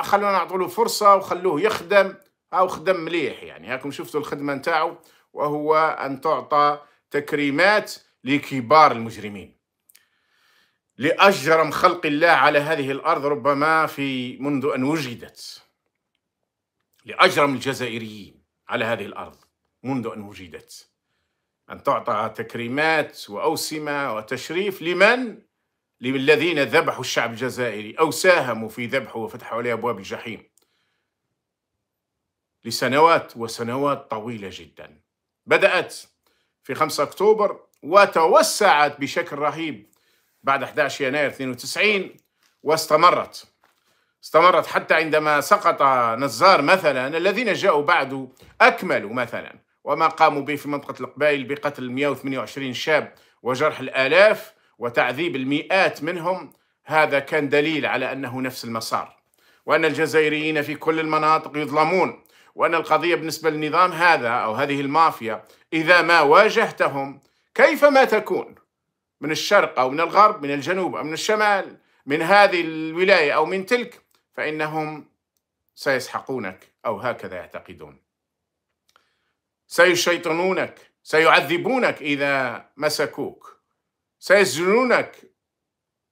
خلونا نعطوا له فرصه وخلوه يخدم او خدم مليح يعني هاكم شفتوا الخدمه نتاعو وهو ان تعطى تكريمات لكبار المجرمين لاجرم خلق الله على هذه الارض ربما في منذ ان وجدت لاجرم الجزائريين على هذه الارض منذ ان وجدت ان تعطى تكريمات واوسمه وتشريف لمن للذين ذبحوا الشعب الجزائري أو ساهموا في ذبحه وفتحوا عليه أبواب الجحيم لسنوات وسنوات طويلة جدا بدأت في 5 أكتوبر وتوسعت بشكل رهيب بعد 11 يناير 92 واستمرت استمرت حتى عندما سقط نزار مثلا الذين جاءوا بعده أكملوا مثلا وما قاموا به في منطقة القبائل بقتل 128 شاب وجرح الآلاف وتعذيب المئات منهم هذا كان دليل على انه نفس المسار وان الجزائريين في كل المناطق يظلمون وان القضيه بالنسبه للنظام هذا او هذه المافيا اذا ما واجهتهم كيفما تكون من الشرق او من الغرب من الجنوب او من الشمال من هذه الولايه او من تلك فانهم سيسحقونك او هكذا يعتقدون سيشيطنونك سيعذبونك اذا مسكوك سيسجنونك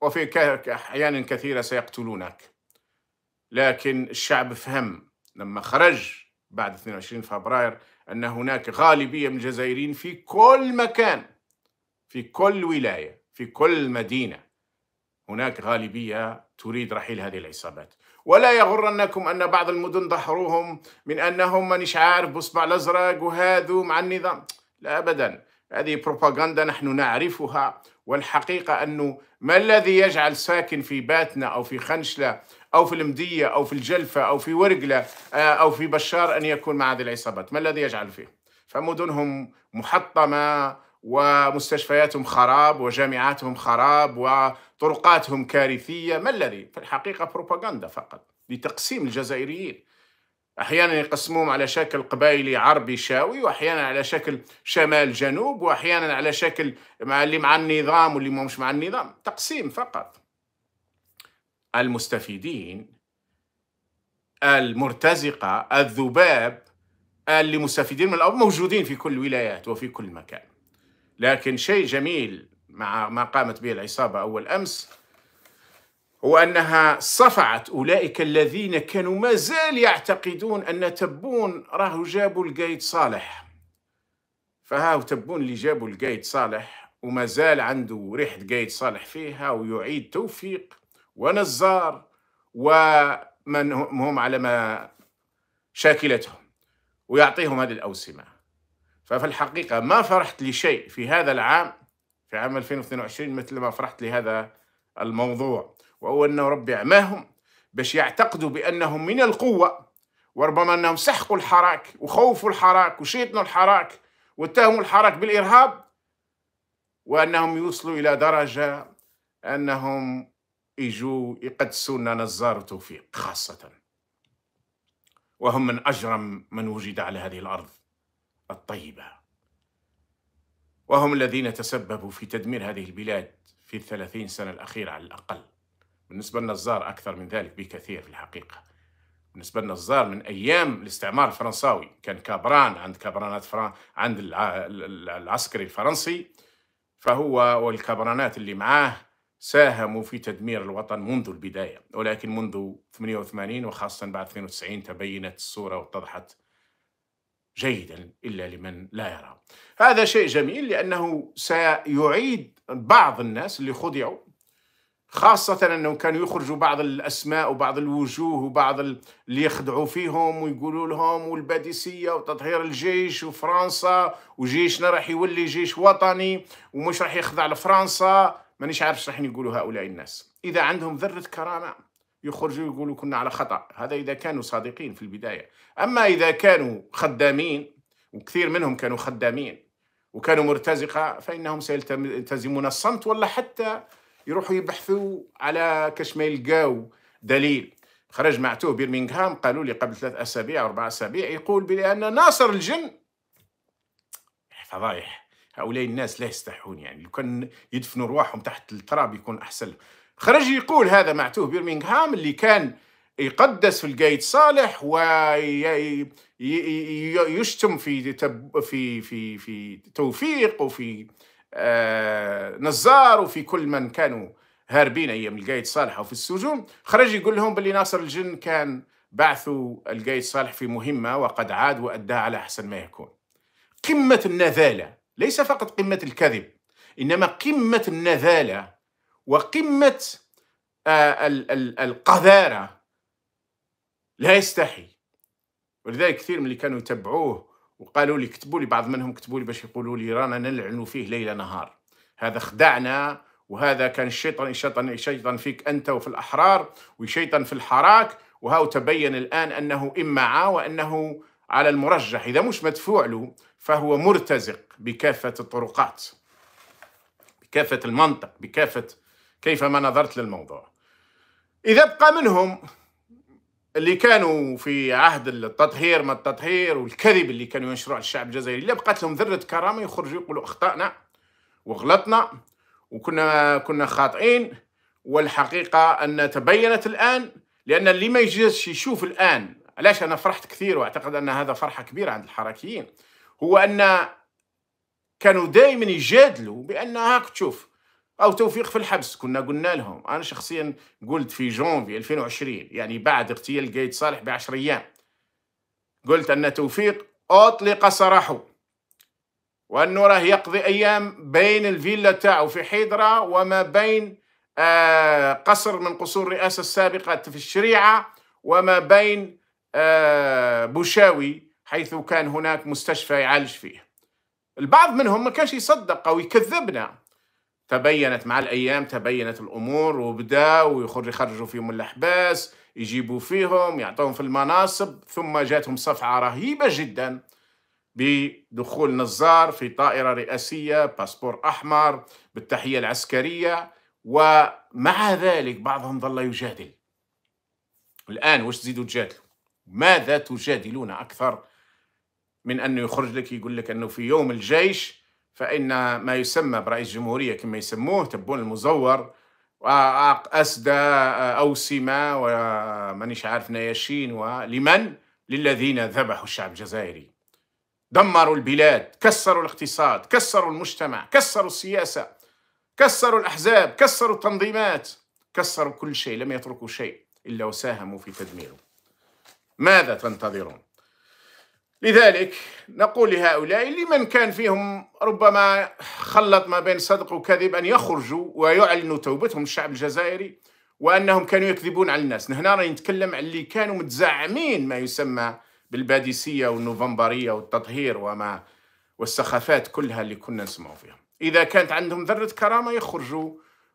وفي أحيان كثيرة سيقتلونك لكن الشعب فهم لما خرج بعد 22 فبراير أن هناك غالبية من الجزائريين في كل مكان في كل ولاية في كل مدينة هناك غالبية تريد رحيل هذه العصابات ولا يغرنكم أن بعض المدن ضحروهم من أنهم مانيش عارف بصبع الأزرق وهذو مع النظام لا أبدا هذه بروباغندا نحن نعرفها والحقيقة أنه ما الذي يجعل ساكن في باتنا أو في خنشلة أو في المدية أو في الجلفة أو في ورقلة آه، أو في بشار أن يكون مع هذه العصابات ما الذي يجعل فيه فمدنهم محطمة ومستشفياتهم خراب وجامعاتهم خراب وطرقاتهم كارثية ما الذي في الحقيقة بروباغندا فقط لتقسيم الجزائريين أحيانا يقسموهم على شكل قبائلي عربي شاوي وأحيانا على شكل شمال جنوب وأحيانا على شكل مع اللي مع النظام واللي مش مع النظام تقسيم فقط المستفيدين المرتزقة الذباب اللي مستفيدين من الأرض موجودين في كل الولايات وفي كل مكان لكن شيء جميل مع ما قامت به العصابة أول أمس وأنها صفعت أولئك الذين كانوا ما زال يعتقدون أن تبون راهو جابوا القايد صالح فهاو تبون اللي جابوا القايد صالح وما زال عنده ريحة قايد صالح فيها ويعيد توفيق ونزار ومن هم على ما شاكلتهم ويعطيهم هذه الأوسمة ففي الحقيقة ما فرحت لشيء في هذا العام في عام 2022 مثل ما فرحت لهذا الموضوع وهو أن ربي عماهم باش يعتقدوا بأنهم من القوة وربما أنهم سحقوا الحراك وخوفوا الحراك وشيطنوا الحراك واتهموا الحراك بالإرهاب وأنهم يوصلوا إلى درجة أنهم يجوا يقدسوا لنا نزار وتوفيق خاصة وهم من أجرم من وجد على هذه الأرض الطيبة وهم الذين تسببوا في تدمير هذه البلاد في الثلاثين سنة الأخيرة على الأقل بالنسبة للنزار أكثر من ذلك بكثير في الحقيقة بالنسبة للنزار من أيام الاستعمار الفرنساوي كان كابران عند كابرانات فران عند العسكري الفرنسي فهو والكابرانات اللي معاه ساهموا في تدمير الوطن منذ البداية ولكن منذ 88 وخاصة بعد 92 تبينت الصورة واتضحت جيدا إلا لمن لا يرى هذا شيء جميل لأنه سيعيد بعض الناس اللي خدعوا خاصة أنهم كانوا يخرجوا بعض الأسماء وبعض الوجوه وبعض اللي يخدعوا فيهم ويقولوا لهم والباديسية وتطهير الجيش وفرنسا وجيشنا راح يولي جيش وطني ومش راح يخضع لفرنسا مانيش عارف ايش راح يقولوا هؤلاء الناس إذا عندهم ذرة كرامة يخرجوا يقولوا كنا على خطأ هذا إذا كانوا صادقين في البداية أما إذا كانوا خدامين وكثير منهم كانوا خدامين وكانوا مرتزقة فإنهم سيلتزمون الصمت ولا حتى يروحوا يبحثوا على كاش ما يلقاو دليل خرج معتوه برمنغهام قالوا لي قبل ثلاث اسابيع او اربع اسابيع يقول بان ناصر الجن فضايح هؤلاء الناس لا يستحون يعني لو كان يدفنوا رواحهم تحت التراب يكون احسن خرج يقول هذا معتوه برمنغهام اللي كان يقدس في القايد صالح ويشتم في في في في توفيق وفي آه، نزار وفي كل من كانوا هاربين ايام القايد صالح وفي السجون خرج يقول لهم باللي ناصر الجن كان بعثوا القايد صالح في مهمه وقد عاد واداها على احسن ما يكون قمه النذاله ليس فقط قمه الكذب انما قمه النذاله وقمه آه، القذاره لا يستحي ولذلك كثير من اللي كانوا يتبعوه وقالوا لي كتبوا لي بعض منهم كتبوا لي باش يقولوا لي رانا نلعنوا فيه ليل نهار هذا خدعنا وهذا كان الشيطان الشيطان الشيطان فيك انت وفي الاحرار وشيطان في الحراك وهاو تبين الان انه عا وانه على المرجح اذا مش مدفوع له فهو مرتزق بكافه الطرقات بكافه المنطق بكافه كيفما نظرت للموضوع اذا بقى منهم اللي كانوا في عهد التطهير ما التطهير والكذب اللي كانوا ينشروا على الشعب الجزائري لا بقات لهم ذره كرامه يخرجوا يقولوا اخطانا وغلطنا وكنا كنا خاطئين والحقيقه ان تبينت الان لان اللي ما يجيش يشوف الان علاش انا فرحت كثير واعتقد ان هذا فرحه كبيره عند الحركيين هو ان كانوا دائما يجادلوا بان هاك تشوف او توفيق في الحبس كنا قلنا لهم انا شخصيا قلت في جونفي 2020 يعني بعد اغتيال قايد صالح بعشر ايام قلت ان توفيق اطلق سراحه وانه راه يقضي ايام بين الفيلا تاعو في حيدرا وما بين آه، قصر من قصور الرئاسه السابقه في الشريعه وما بين آه، بوشاوي حيث كان هناك مستشفى يعالج فيه البعض منهم ما كانش يصدق او يكذبنا تبينت مع الايام تبينت الامور وبداوا يخرجوا فيهم الاحباس يجيبوا فيهم يعطوهم في المناصب ثم جاتهم صفعه رهيبه جدا بدخول نزار في طائره رئاسيه باسبور احمر بالتحيه العسكريه ومع ذلك بعضهم ظل يجادل الان واش تزيدوا تجادلوا ماذا تجادلون اكثر من انه يخرج لك يقول لك انه في يوم الجيش فإن ما يسمى برئيس جمهورية كما يسموه تبون المزور وأسدى أوسمة ومانيش عارف نياشين ولمن للذين ذبحوا الشعب الجزائري دمروا البلاد كسروا الاقتصاد كسروا المجتمع كسروا السياسة كسروا الأحزاب كسروا التنظيمات كسروا كل شيء لم يتركوا شيء إلا وساهموا في تدميره ماذا تنتظرون لذلك نقول لهؤلاء لمن كان فيهم ربما خلط ما بين صدق وكذب أن يخرجوا ويعلنوا توبتهم الشعب الجزائري وأنهم كانوا يكذبون على الناس هنا راني نتكلم عن اللي كانوا متزعمين ما يسمى بالباديسية والنوفمبرية والتطهير وما والسخافات كلها اللي كنا نسمعوا فيها إذا كانت عندهم ذرة كرامة يخرجوا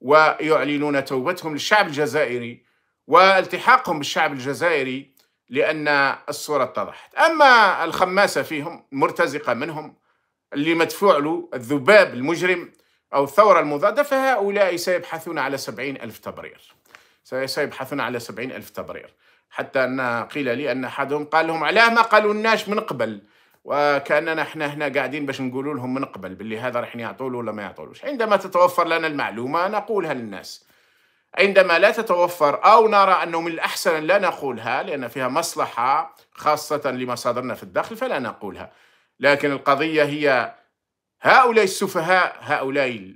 ويعلنون توبتهم للشعب الجزائري والتحاقهم بالشعب الجزائري لأن الصورة اتضحت أما الخماسة فيهم مرتزقة منهم اللي مدفوع له الذباب المجرم أو الثورة المضادة فهؤلاء سيبحثون على سبعين ألف تبرير سيبحثون على سبعين ألف تبرير حتى أن قيل لي أن أحدهم قال لهم علاه ما قالوا الناش من قبل وكاننا احنا هنا قاعدين باش نقولوا لهم من قبل باللي هذا راح يعطوا له ولا ما يعطولوش عندما تتوفر لنا المعلومه نقولها للناس عندما لا تتوفر أو نرى أنه من الأحسن لا نقولها لأن فيها مصلحة خاصة لمصادرنا في الدخل فلا نقولها لكن القضية هي هؤلاء السفهاء هؤلاء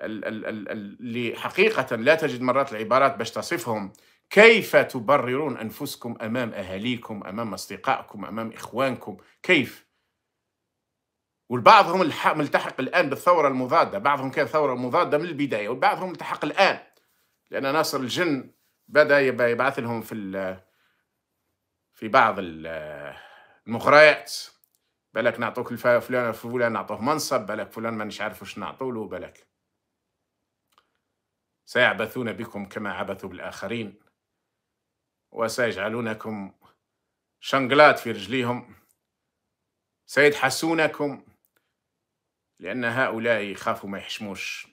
اللي حقيقة لا تجد مرات العبارات باش تصفهم كيف تبررون أنفسكم أمام أهاليكم أمام أصدقائكم أمام إخوانكم كيف؟ والبعضهم ملتحق الآن بالثورة المضادة بعضهم كان ثورة مضادة من البداية والبعضهم التحق الآن لأن ناصر الجن بدأ يبعث لهم في في بعض المغريات بلك نعطوك فلان فلان نعطوه منصب بلك فلان ما عارف واش نعطوا له بلك سيعبثون بكم كما عبثوا بالآخرين وسيجعلونكم شنقلات في رجليهم سيدحسونكم لأن هؤلاء يخافوا ما يحشموش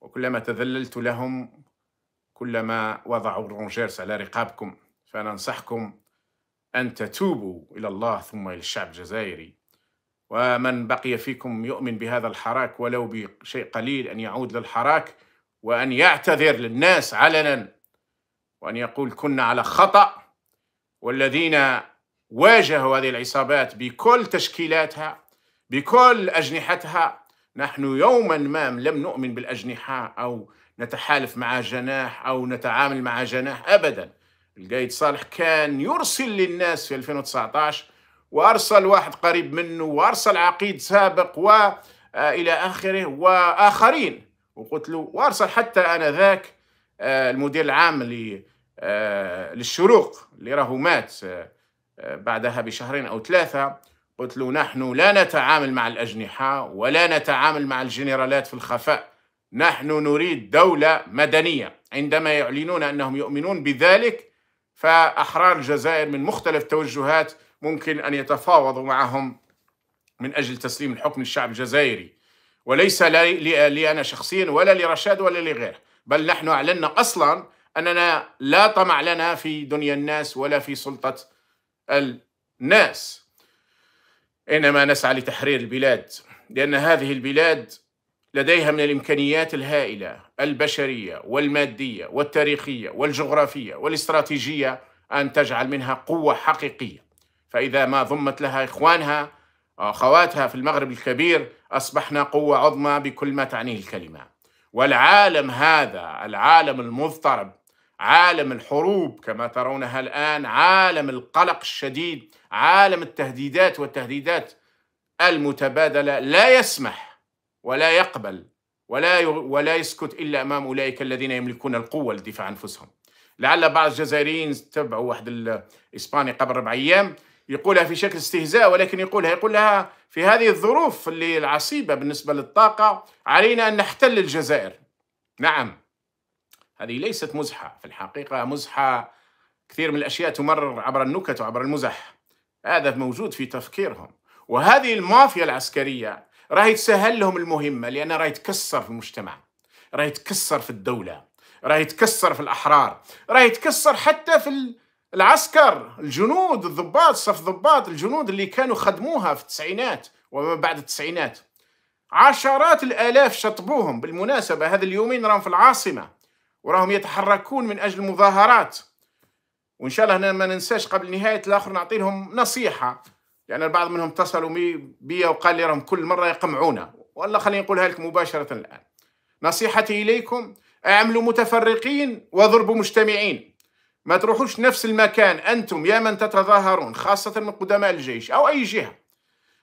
وكلما تذللت لهم كلما وضعوا الرونجيرس على رقابكم فأنا أنصحكم أن تتوبوا إلى الله ثم إلى الشعب الجزائري ومن بقي فيكم يؤمن بهذا الحراك ولو بشيء قليل أن يعود للحراك وأن يعتذر للناس علنا وأن يقول كنا على خطأ والذين واجهوا هذه العصابات بكل تشكيلاتها بكل أجنحتها نحن يوما ما لم نؤمن بالأجنحة أو نتحالف مع جناح أو نتعامل مع جناح أبدا القايد صالح كان يرسل للناس في 2019 وأرسل واحد قريب منه وأرسل عقيد سابق وإلى آه، آخره وآخرين وقلت له وأرسل حتى آنذاك آه، المدير العام آه، للشروق اللي راهو مات بعدها بشهرين أو ثلاثة قلت له نحن لا نتعامل مع الأجنحة ولا نتعامل مع الجنرالات في الخفاء نحن نريد دولة مدنية عندما يعلنون أنهم يؤمنون بذلك فأحرار الجزائر من مختلف توجهات ممكن أن يتفاوضوا معهم من أجل تسليم الحكم للشعب الجزائري وليس لي, لي أنا شخصيا ولا لرشاد ولا لغيره بل نحن أعلنا أصلا أننا لا طمع لنا في دنيا الناس ولا في سلطة الناس إنما نسعى لتحرير البلاد لأن هذه البلاد لديها من الامكانيات الهائله البشريه والماديه والتاريخيه والجغرافيه والاستراتيجيه ان تجعل منها قوه حقيقيه فاذا ما ضمت لها اخوانها اخواتها في المغرب الكبير اصبحنا قوه عظمى بكل ما تعنيه الكلمه والعالم هذا العالم المضطرب عالم الحروب كما ترونها الان عالم القلق الشديد عالم التهديدات والتهديدات المتبادله لا يسمح ولا يقبل ولا ولا يسكت الا امام اولئك الذين يملكون القوه للدفاع عن انفسهم. لعل بعض الجزائريين تبعوا واحد الاسباني قبل اربع ايام يقولها في شكل استهزاء ولكن يقولها يقول لها في هذه الظروف اللي العصيبه بالنسبه للطاقه علينا ان نحتل الجزائر. نعم هذه ليست مزحه في الحقيقه مزحه كثير من الاشياء تمرر عبر النكت وعبر المزح. هذا موجود في تفكيرهم وهذه المافيا العسكريه راه يتسهل لهم المهمه لان راه يتكسر في المجتمع راه يتكسر في الدوله راه يتكسر في الاحرار راه يتكسر حتى في العسكر الجنود الضباط صف ضباط الجنود اللي كانوا خدموها في التسعينات وما بعد التسعينات عشرات الالاف شطبوهم بالمناسبه هذا اليومين راهم في العاصمه وراهم يتحركون من اجل مظاهرات وان شاء الله ما ننساش قبل نهايه الاخر نعطي لهم نصيحه يعني البعض منهم اتصلوا بي وقال لي راهم كل مره يقمعونا والله خليني نقولها لك مباشره الان نصيحتي اليكم اعملوا متفرقين واضربوا مجتمعين ما تروحوش نفس المكان انتم يا من تتظاهرون خاصه من قدماء الجيش او اي جهه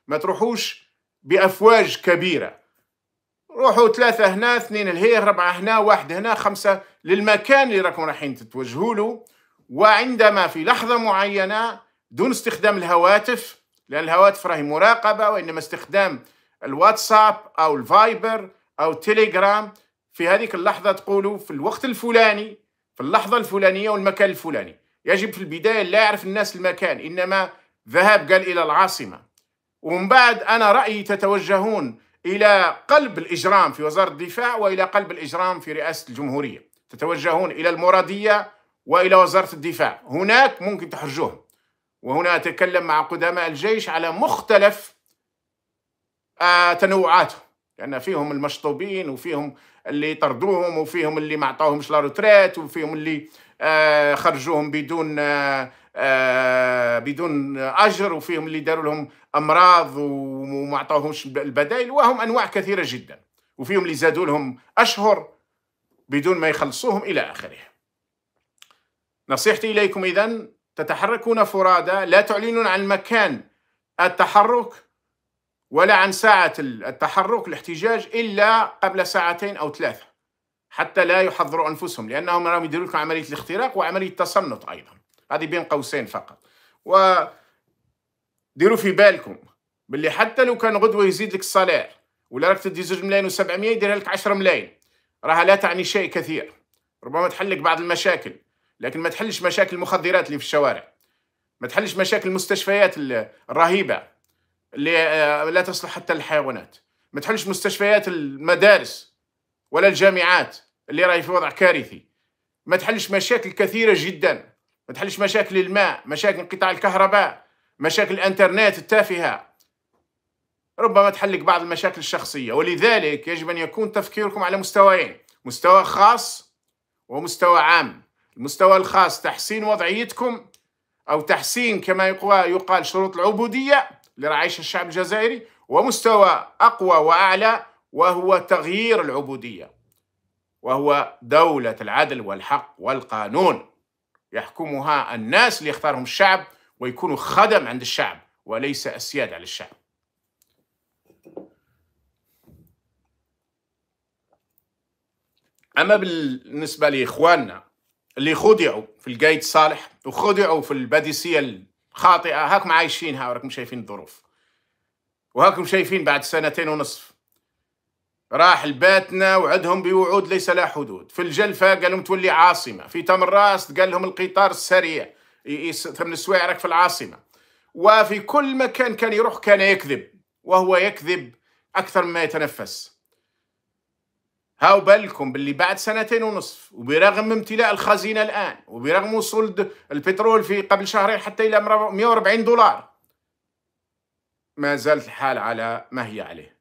ما تروحوش بافواج كبيره روحوا ثلاثة هنا اثنين لهيه أربعة هنا واحد هنا خمسة للمكان اللي راكم رايحين تتوجهوا له وعندما في لحظة معينة دون استخدام الهواتف لأن الهواتف راهي مراقبة وإنما استخدام الواتساب أو الفايبر أو تيليجرام في هذيك اللحظة تقولوا في الوقت الفلاني في اللحظة الفلانية والمكان الفلاني يجب في البداية لا يعرف الناس المكان إنما ذهاب قال إلى العاصمة ومن بعد أنا رأيي تتوجهون إلى قلب الإجرام في وزارة الدفاع وإلى قلب الإجرام في رئاسة الجمهورية تتوجهون إلى المرادية وإلى وزارة الدفاع هناك ممكن تحرجوهم وهنا أتكلم مع قدماء الجيش على مختلف آه، تنوعاتهم لأن يعني فيهم المشطوبين وفيهم اللي طردوهم وفيهم اللي ما عطاهمش لاروتريت وفيهم اللي آه، خرجوهم بدون آه، بدون أجر وفيهم اللي داروا لهم أمراض وما عطاهمش البدائل وهم أنواع كثيرة جدا وفيهم اللي زادوا لهم أشهر بدون ما يخلصوهم إلى آخره نصيحتي إليكم إذن تتحركون فرادى لا تعلنون عن مكان التحرك ولا عن ساعة التحرك الاحتجاج إلا قبل ساعتين أو ثلاثة حتى لا يحضروا أنفسهم لأنهم راهم يديروا لكم عملية الاختراق وعملية التصنت أيضا هذه بين قوسين فقط و ديروا في بالكم باللي حتى لو كان غدوة يزيد لك الصلاة ولا راك تدي زوج ملايين و700 يديرها لك 10 ملايين راها لا تعني شيء كثير ربما تحل لك بعض المشاكل لكن ما تحلش مشاكل المخدرات اللي في الشوارع ما تحلش مشاكل المستشفيات الرهيبه اللي آه، لا تصلح حتى للحيوانات ما تحلش مستشفيات المدارس ولا الجامعات اللي راهي في وضع كارثي ما تحلش مشاكل كثيره جدا ما تحلش مشاكل الماء مشاكل قطاع الكهرباء مشاكل الانترنت التافهه ربما تحلك بعض المشاكل الشخصيه ولذلك يجب ان يكون تفكيركم على مستويين مستوى خاص ومستوى عام المستوى الخاص تحسين وضعيتكم أو تحسين كما يقال شروط العبودية لرعايش الشعب الجزائري ومستوى أقوى وأعلى وهو تغيير العبودية وهو دولة العدل والحق والقانون يحكمها الناس اللي يختارهم الشعب ويكونوا خدم عند الشعب وليس أسياد على الشعب أما بالنسبة لإخواننا اللي خدعوا في القايد الصالح وخدعوا في الباديسيه الخاطئه هاكم عايشينها وراكم شايفين الظروف وهاكم شايفين بعد سنتين ونصف راح لباتنا وعدهم بوعود ليس لها حدود في الجلفة قال لهم تولي عاصمة في تمراس قال لهم القطار السريع ثمن سوايع راك في العاصمة وفي كل مكان كان يروح كان يكذب وهو يكذب أكثر مما يتنفس هاو بالكم باللي بعد سنتين ونصف وبرغم امتلاء الخزينة الآن وبرغم وصول البترول في قبل شهرين حتى إلى 140 دولار ما زالت الحال على ما هي عليه